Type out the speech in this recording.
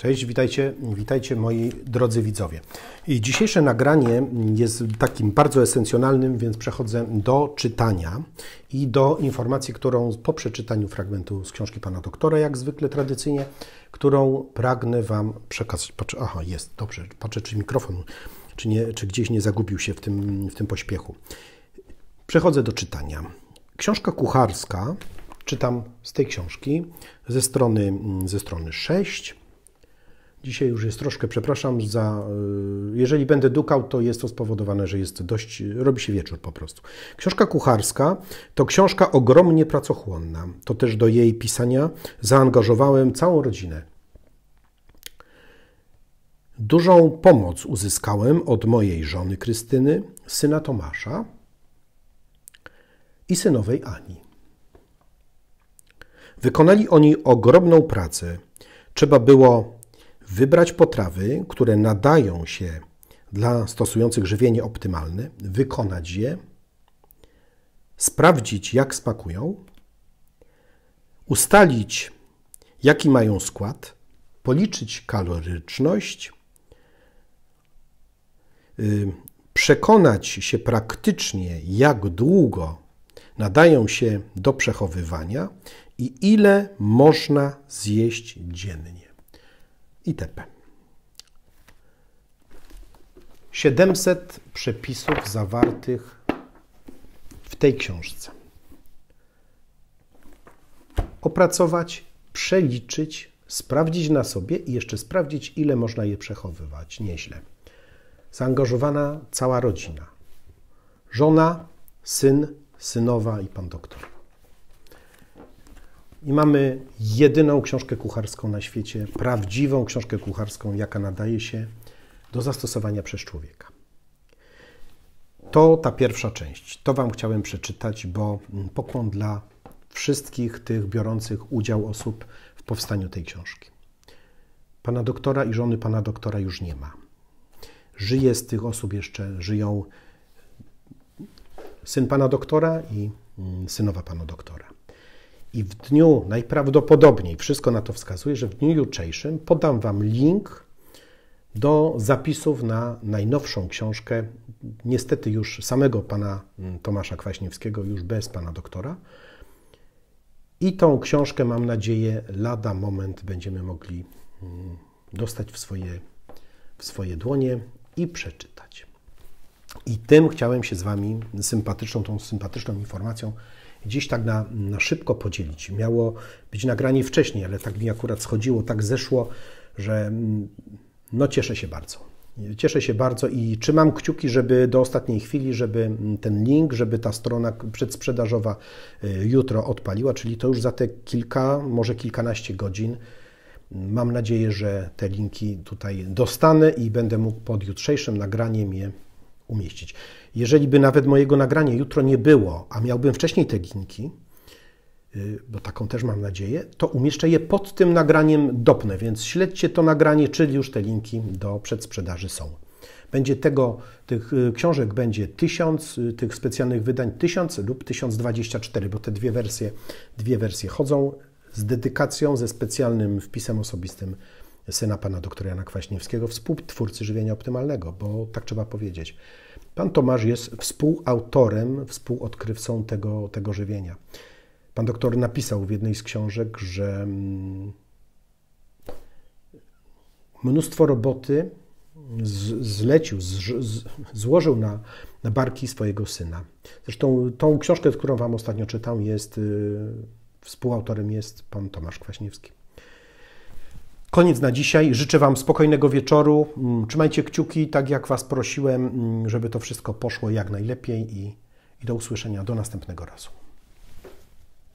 Cześć, witajcie, witajcie moi drodzy widzowie. I dzisiejsze nagranie jest takim bardzo esencjonalnym, więc przechodzę do czytania i do informacji, którą po przeczytaniu fragmentu z książki pana doktora, jak zwykle tradycyjnie, którą pragnę wam przekazać. Patrzę, aha, jest, dobrze, patrzę czy mikrofon, czy, nie, czy gdzieś nie zagubił się w tym, w tym pośpiechu. Przechodzę do czytania. Książka kucharska, czytam z tej książki, ze strony, ze strony 6, Dzisiaj już jest troszkę, przepraszam za. Y, jeżeli będę dukał, to jest to spowodowane, że jest dość. robi się wieczór po prostu. Książka kucharska to książka ogromnie pracochłonna. To też do jej pisania zaangażowałem całą rodzinę. Dużą pomoc uzyskałem od mojej żony Krystyny, syna Tomasza i synowej Ani. Wykonali oni ogromną pracę. Trzeba było wybrać potrawy, które nadają się dla stosujących żywienie optymalne, wykonać je, sprawdzić jak smakują, ustalić jaki mają skład, policzyć kaloryczność, y, przekonać się praktycznie jak długo nadają się do przechowywania i ile można zjeść dziennie itp. 700 przepisów zawartych w tej książce. Opracować, przeliczyć, sprawdzić na sobie i jeszcze sprawdzić, ile można je przechowywać. Nieźle. Zaangażowana cała rodzina. Żona, syn, synowa i pan doktor. I mamy jedyną książkę kucharską na świecie, prawdziwą książkę kucharską, jaka nadaje się do zastosowania przez człowieka. To ta pierwsza część. To Wam chciałem przeczytać, bo mm, pokłon dla wszystkich tych biorących udział osób w powstaniu tej książki. Pana doktora i żony pana doktora już nie ma. Żyje z tych osób jeszcze, żyją mm, syn pana doktora i mm, synowa pana doktora. I w dniu najprawdopodobniej, wszystko na to wskazuje, że w dniu jutrzejszym podam Wam link do zapisów na najnowszą książkę, niestety już samego pana mm, Tomasza Kwaśniewskiego, już bez pana doktora. I tą książkę, mam nadzieję, lada moment będziemy mogli mm, dostać w swoje, w swoje dłonie i przeczytać. I tym chciałem się z Wami sympatyczną, tą sympatyczną informacją Dziś tak na, na szybko podzielić. Miało być nagranie wcześniej, ale tak mi akurat schodziło, tak zeszło, że mm, no cieszę się bardzo. Cieszę się bardzo i trzymam kciuki, żeby do ostatniej chwili, żeby mm, ten link, żeby ta strona przedsprzedażowa y, jutro odpaliła, czyli to już za te kilka, może kilkanaście godzin. Mam nadzieję, że te linki tutaj dostanę i będę mógł pod jutrzejszym nagraniem je umieścić. Jeżeli by nawet mojego nagrania jutro nie było, a miałbym wcześniej te linki, y, bo taką też mam nadzieję, to umieszczę je pod tym nagraniem dopnę, więc śledźcie to nagranie, czyli już te linki do przedsprzedaży są. Będzie tego, tych y, książek będzie 1000, y, tych specjalnych wydań 1000 lub 1024, bo te dwie wersje, dwie wersje chodzą z dedykacją, ze specjalnym wpisem osobistym syna pana doktora Jana Kwaśniewskiego, współtwórcy żywienia optymalnego, bo tak trzeba powiedzieć. Pan Tomasz jest współautorem, współodkrywcą tego, tego żywienia. Pan doktor napisał w jednej z książek, że mm, mnóstwo roboty z, zlecił, z, z, złożył na, na barki swojego syna. Zresztą tą książkę, którą Wam ostatnio czytam, jest y, współautorem jest pan Tomasz Kwaśniewski. Koniec na dzisiaj. Życzę Wam spokojnego wieczoru. Mm, trzymajcie kciuki, tak jak Was prosiłem, mm, żeby to wszystko poszło jak najlepiej i, i do usłyszenia do następnego razu.